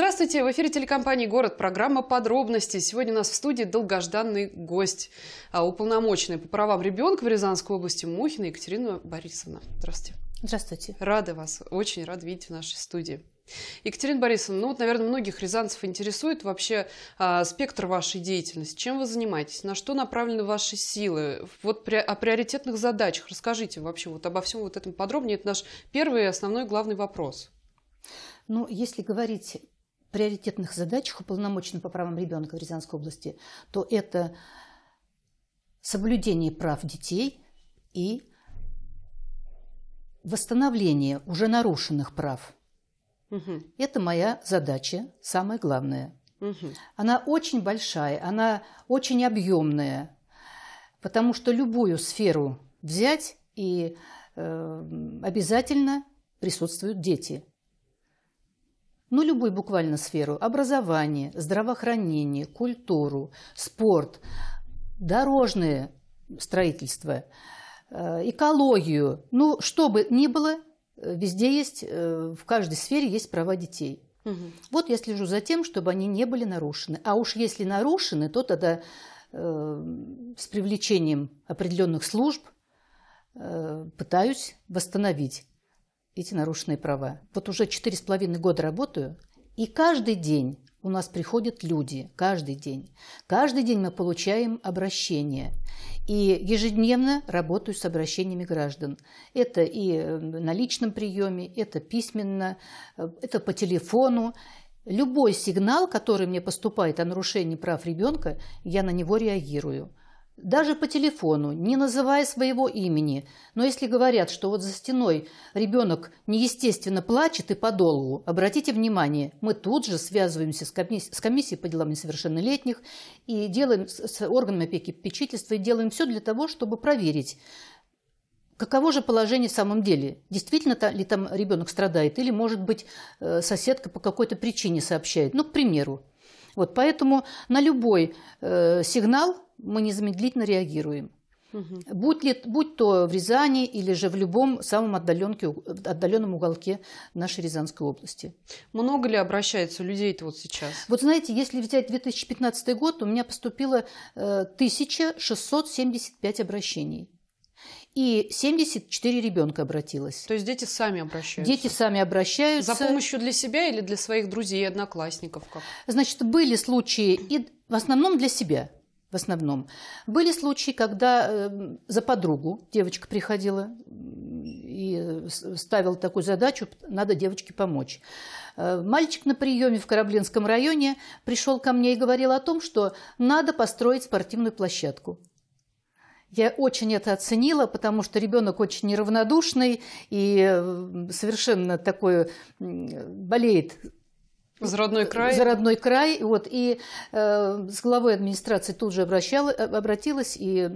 Здравствуйте, в эфире телекомпании «Город» программа «Подробности». Сегодня у нас в студии долгожданный гость, а, уполномоченный по правам ребенка в Рязанской области Мухина Екатерина Борисовна. Здравствуйте. Здравствуйте. Рада вас, очень рада видеть в нашей студии. Екатерина Борисовна, ну вот, наверное, многих рязанцев интересует вообще а, спектр вашей деятельности. Чем вы занимаетесь? На что направлены ваши силы? Вот при, о приоритетных задачах расскажите вообще вот обо всем вот этом подробнее. Это наш первый основной главный вопрос. Ну, если говорить приоритетных задачах уполномоченного по правам ребенка в Рязанской области, то это соблюдение прав детей и восстановление уже нарушенных прав. Угу. Это моя задача, самая главная Угу. Она очень большая, она очень объемная, потому что любую сферу взять и э, обязательно присутствуют дети – ну, любую буквально сферу, образование, здравоохранение, культуру, спорт, дорожное строительство, э, экологию, ну, что бы ни было, э, везде есть, э, в каждой сфере есть права детей. Угу. Вот я слежу за тем, чтобы они не были нарушены. А уж если нарушены, то тогда э, с привлечением определенных служб э, пытаюсь восстановить эти нарушенные права. Вот уже четыре с половиной года работаю, и каждый день у нас приходят люди, каждый день. Каждый день мы получаем обращения. И ежедневно работаю с обращениями граждан. Это и э, на личном приеме, это письменно, э, это по телефону. Любой сигнал, который мне поступает о нарушении прав ребенка, я на него реагирую. Даже по телефону, не называя своего имени. Но если говорят, что вот за стеной ребенок неестественно плачет и подолгу, обратите внимание, мы тут же связываемся с, комисс с комиссией по делам несовершеннолетних и делаем с, с органами опеки попечительства и делаем все для того, чтобы проверить, Каково же положение в самом деле? Действительно ли там ребенок страдает? Или, может быть, э, соседка по какой-то причине сообщает? Ну, к примеру. Вот поэтому на любой э, сигнал мы незамедлительно реагируем. Угу. Будь, ли, будь то в Рязани или же в любом самом отдаленном уголке нашей Рязанской области. Много ли обращается людей вот сейчас? Вот знаете, если взять 2015 год, у меня поступило 1675 э, обращений. И 74 ребенка обратилось. То есть дети сами обращаются? Дети сами обращаются. За помощью для себя или для своих друзей и одноклассников? Как? Значит, были случаи, и в основном для себя в основном. Были случаи, когда эм, за подругу девочка приходила и э, ставила такую задачу, надо девочке помочь. Э, мальчик на приеме в Кораблинском районе пришел ко мне и говорил о том, что надо построить спортивную площадку. Я очень это оценила, потому что ребенок очень неравнодушный и э, совершенно такой болеет за родной э, край? За родной край. Вот, и э, с главой администрации тут же обращала, э, обратилась, и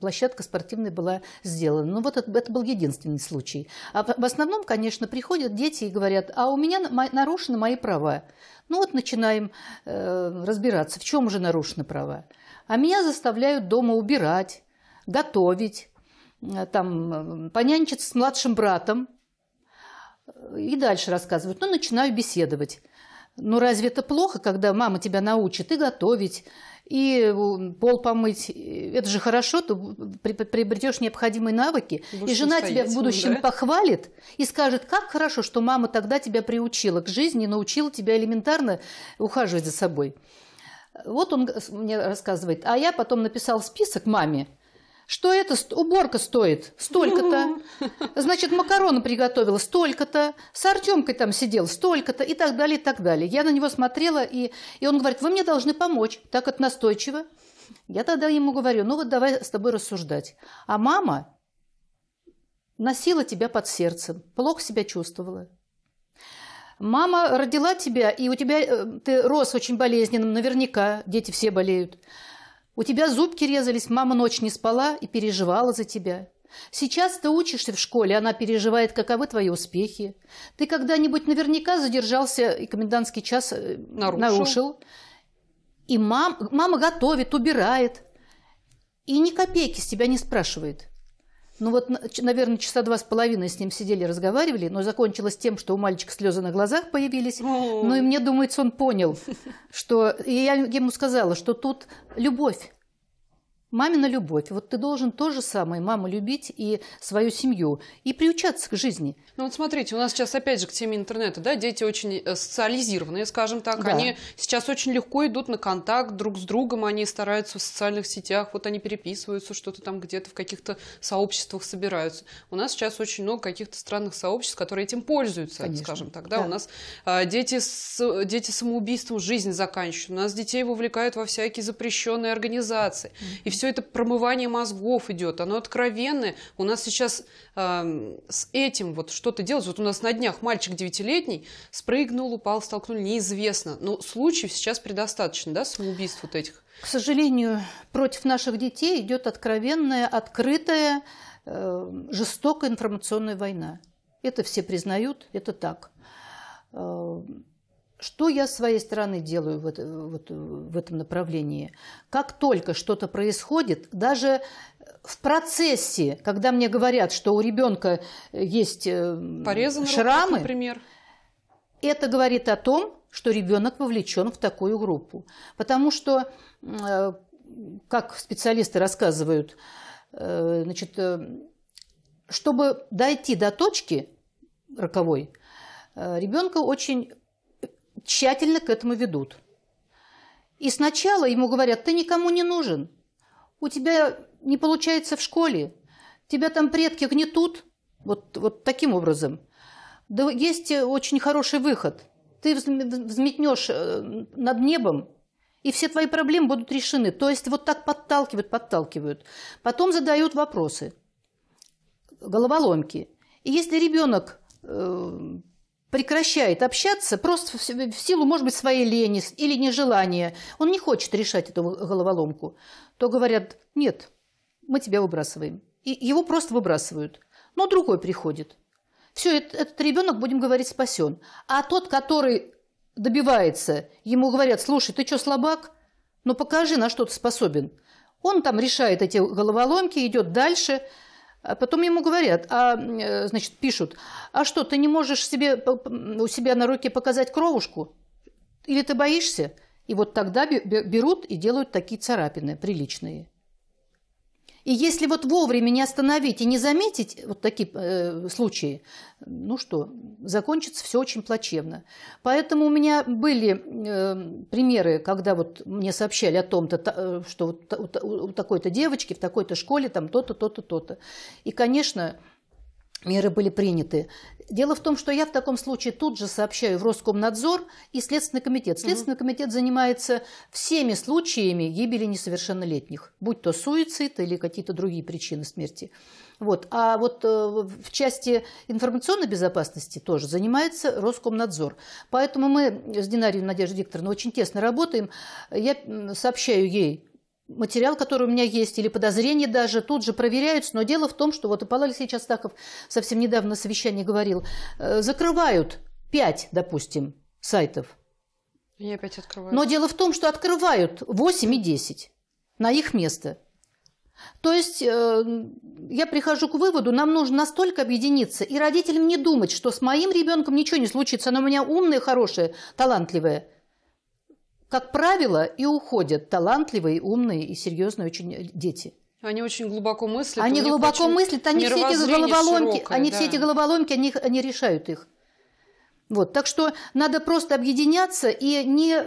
площадка спортивная была сделана. Но ну, вот это, это был единственный случай. А в, основном, конечно, приходят дети и говорят, а у меня нарушены мои права. Ну вот начинаем э, разбираться, в чем же нарушены права. А меня заставляют дома убирать, готовить, э, там, э, понянчиться с младшим братом, и дальше рассказывают. Ну, начинаю беседовать. Ну разве это плохо, когда мама тебя научит и готовить, и пол помыть? Это же хорошо, ты приобретешь необходимые навыки, Будешь и жена тебя в будущем да? похвалит и скажет, как хорошо, что мама тогда тебя приучила к жизни, научила тебя элементарно ухаживать за собой. Вот он мне рассказывает. А я потом написал список маме что это уборка стоит столько-то, ну. значит, макароны приготовила столько-то, с Артемкой там сидел столько-то и так далее, и так далее. Я на него смотрела, и, и он говорит, вы мне должны помочь, так вот настойчиво. Я тогда ему говорю, ну вот давай с тобой рассуждать. А мама носила тебя под сердцем, плохо себя чувствовала. Мама родила тебя, и у тебя э, ты рос очень болезненным, наверняка, дети все болеют. У тебя зубки резались, мама ночь не спала и переживала за тебя. Сейчас ты учишься в школе, она переживает, каковы твои успехи. Ты когда-нибудь наверняка задержался и комендантский час э, нарушил. нарушил. И мам, мама готовит, убирает. И ни копейки с тебя не спрашивает. Ну вот, наверное, часа два с половиной с ним сидели, разговаривали, но закончилось тем, что у мальчика слезы на глазах появились. Ну и мне думается, он понял, что... И я ему сказала, что тут любовь Мамина любовь. Вот ты должен то же самое, маму любить и свою семью, и приучаться к жизни. Ну вот смотрите, у нас сейчас опять же к теме интернета, да, дети очень э, социализированные, скажем так, да. они сейчас очень легко идут на контакт друг с другом, они стараются в социальных сетях, вот они переписываются, что-то там где-то в каких-то сообществах собираются. У нас сейчас очень много каких-то странных сообществ, которые этим пользуются, Конечно. скажем так, да, да. у нас а, дети, с, дети самоубийством жизнь заканчивают, у нас детей вовлекают во всякие запрещенные организации, mm -hmm. и все это промывание мозгов идет, оно откровенное. У нас сейчас э, с этим вот что-то делать. Вот у нас на днях мальчик девятилетний спрыгнул, упал, столкнули, неизвестно. Но случаев сейчас предостаточно, да, самоубийств вот этих? К сожалению, против наших детей идет откровенная, открытая, э, жестокая информационная война. Это все признают, это так. Э, что я с своей стороны делаю в, вот, в этом направлении? Как только что-то происходит, даже в процессе, когда мне говорят, что у ребенка есть э, Порезан шрамы, рука, например. это говорит о том, что ребенок вовлечен в такую группу. Потому что, э, как специалисты рассказывают, э, значит, чтобы дойти до точки роковой, ребенка очень тщательно к этому ведут. И сначала ему говорят, ты никому не нужен, у тебя не получается в школе, тебя там предки гнетут, вот, вот таким образом. Да есть очень хороший выход. Ты взметнешь э, над небом, и все твои проблемы будут решены. То есть вот так подталкивают, подталкивают. Потом задают вопросы, головоломки. И если ребенок э, прекращает общаться просто в силу, может быть, своей лени или нежелания, он не хочет решать эту головоломку, то говорят, нет, мы тебя выбрасываем. И его просто выбрасывают. Но другой приходит. Все, этот ребенок, будем говорить, спасен. А тот, который добивается, ему говорят, слушай, ты что, слабак? Ну покажи, на что ты способен. Он там решает эти головоломки, идет дальше – а потом ему говорят, а, э, значит, пишут, а что, ты не можешь себе, у себя на руке показать кровушку? Или ты боишься? И вот тогда берут и делают такие царапины приличные. И если вот вовремя не остановить и не заметить вот такие э, случаи, ну что, закончится все очень плачевно. Поэтому у меня были э, примеры, когда вот мне сообщали о том-то, э, что вот у, у такой-то девочки в такой-то школе там то-то, то-то, то-то. И, конечно, меры были приняты. Дело в том, что я в таком случае тут же сообщаю в Роскомнадзор и Следственный комитет. Следственный угу. комитет занимается всеми случаями гибели несовершеннолетних, будь то суицид или какие-то другие причины смерти. Вот. А вот э, в части информационной безопасности тоже занимается Роскомнадзор. Поэтому мы с Динарией Надеждой Викторовной очень тесно работаем. Я сообщаю ей материал, который у меня есть, или подозрения даже, тут же проверяются. Но дело в том, что вот и Павел Алексеевич Астахов совсем недавно на совещании говорил, э, закрывают пять, допустим, сайтов. И опять открывают. Но дело в том, что открывают 8 и 10 на их место. То есть э, я прихожу к выводу, нам нужно настолько объединиться и родителям не думать, что с моим ребенком ничего не случится, она у меня умная, хорошая, талантливая – как правило, и уходят талантливые, умные и серьезные очень э, дети. Они очень глубоко мыслят. Они глубоко мыслят, они все эти головоломки, широкое, они да. все эти головоломки, они, они решают их. Вот, так что надо просто объединяться и не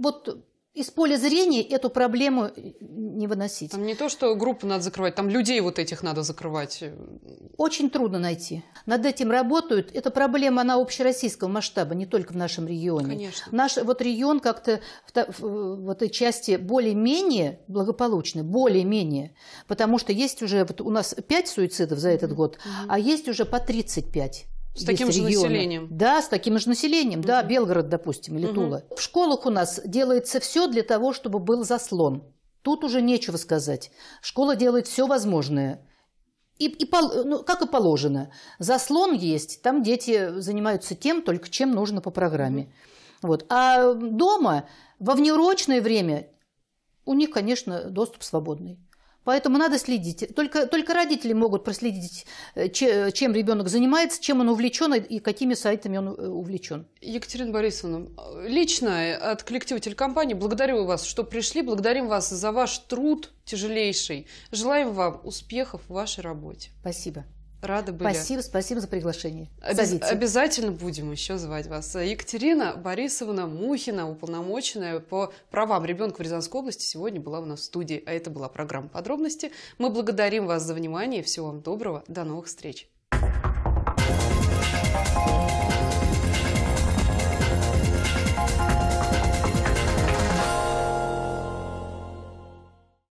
вот из поля зрения эту проблему не выносить. Там не то, что группу надо закрывать, там людей вот этих надо закрывать. Очень трудно найти. Над этим работают. Эта проблема, она общероссийского масштаба, не только в нашем регионе. Конечно. Наш вот регион как-то в, в, в этой части более-менее благополучный, более-менее. Потому что есть уже, вот у нас 5 суицидов за этот год, mm-hmm. а есть уже по 35 с таким регионы. населением. Да, с таким же населением. Угу. Да, Белгород, допустим, или угу. Тула. В школах у нас делается все для того, чтобы был заслон. Тут уже нечего сказать. Школа делает все возможное. И, и, ну, как и положено. Заслон есть, там дети занимаются тем, только чем нужно по программе. Вот. А дома во внеурочное время у них, конечно, доступ свободный. Поэтому надо следить. Только, только родители могут проследить, э, э, чем ребенок занимается, чем он увлечен и какими сайтами он э, увлечен. Екатерина Борисовна, лично от коллектива телекомпании благодарю вас, что пришли. Благодарим вас за ваш труд тяжелейший. Желаем вам успехов в вашей работе. Спасибо. Рада были. Спасибо, спасибо за приглашение. Обяз... Обязательно будем еще звать вас. Екатерина Борисовна Мухина, уполномоченная по правам ребенка в Рязанской области, сегодня была у нас в студии, а это была программа «Подробности». Мы благодарим вас за внимание, всего вам доброго, до новых встреч.